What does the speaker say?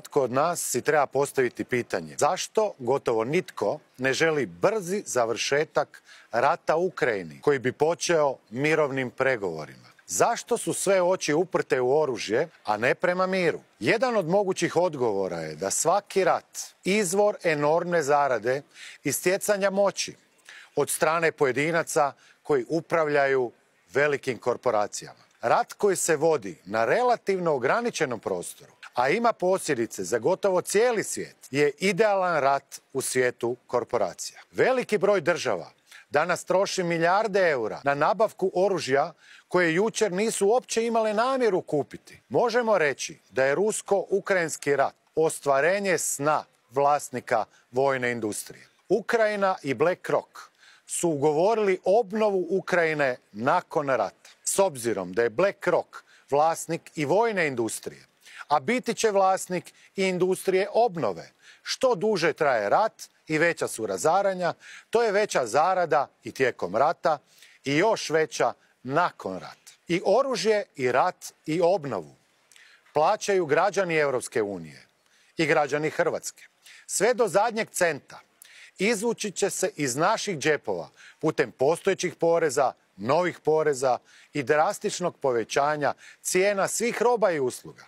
tko od nas si treba postaviti pitanje zašto gotovo nitko ne želi brzi završetak rata u Ukrajini koji bi počeo mirovnim pregovorima. Zašto su sve oči uprte u oružje, a ne prema miru? Jedan od mogućih odgovora je da svaki rat izvor enormne zarade i stjecanja moći od strane pojedinaca koji upravljaju velikim korporacijama. Rat koji se vodi na relativno ograničenom prostoru, a ima posljedice za gotovo cijeli svijet, je idealan rat u svijetu korporacija. Veliki broj država danas troši milijarde eura na nabavku oružja koje jučer nisu uopće imale namjeru kupiti. Možemo reći da je rusko-ukrajinski rat ostvarenje sna vlasnika vojne industrije. Ukrajina i BlackRock su ugovorili obnovu Ukrajine nakon rata obzirom da je BlackRock vlasnik i vojne industrije, a biti će vlasnik i industrije obnove. Što duže traje rat i veća su razaranja, to je veća zarada i tijekom rata i još veća nakon rata. I oružje, i rat, i obnovu plaćaju građani Europske unije i građani Hrvatske. Sve do zadnjeg centa izvući će se iz naših džepova putem postojećih poreza, novih poreza i drastičnog povećanja cijena svih roba i usluga.